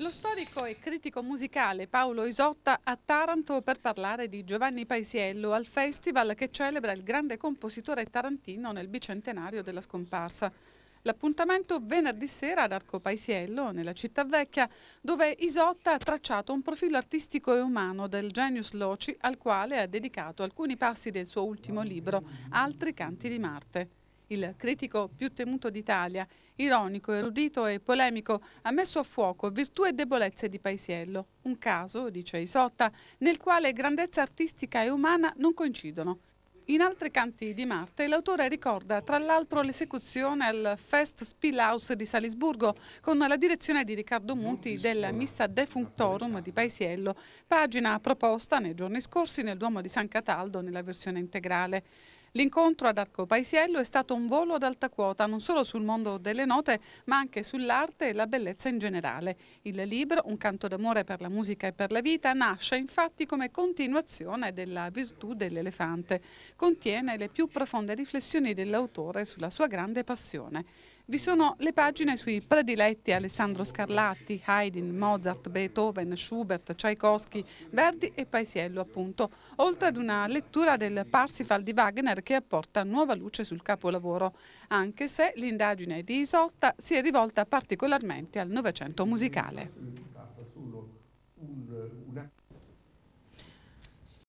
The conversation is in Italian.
Lo storico e critico musicale Paolo Isotta a Taranto per parlare di Giovanni Paisiello al festival che celebra il grande compositore tarantino nel bicentenario della scomparsa. L'appuntamento venerdì sera ad Arco Paisiello, nella città vecchia, dove Isotta ha tracciato un profilo artistico e umano del genius loci al quale ha dedicato alcuni passi del suo ultimo libro, Altri canti di Marte il critico più temuto d'Italia, ironico, erudito e polemico, ha messo a fuoco virtù e debolezze di Paisiello. Un caso, dice Isotta, nel quale grandezza artistica e umana non coincidono. In altri canti di Marte l'autore ricorda tra l'altro l'esecuzione al Fest Spielhaus di Salisburgo con la direzione di Riccardo Monti della Missa Defunctorum di Paisiello, pagina proposta nei giorni scorsi nel Duomo di San Cataldo nella versione integrale. L'incontro ad Arco Paisiello è stato un volo ad alta quota non solo sul mondo delle note ma anche sull'arte e la bellezza in generale. Il libro Un canto d'amore per la musica e per la vita nasce infatti come continuazione della virtù dell'elefante. Contiene le più profonde riflessioni dell'autore sulla sua grande passione. Vi sono le pagine sui prediletti Alessandro Scarlatti, Haydn, Mozart, Beethoven, Schubert, Tchaikovsky, Verdi e Paisiello appunto, oltre ad una lettura del Parsifal di Wagner che apporta nuova luce sul capolavoro, anche se l'indagine di Isotta si è rivolta particolarmente al Novecento musicale.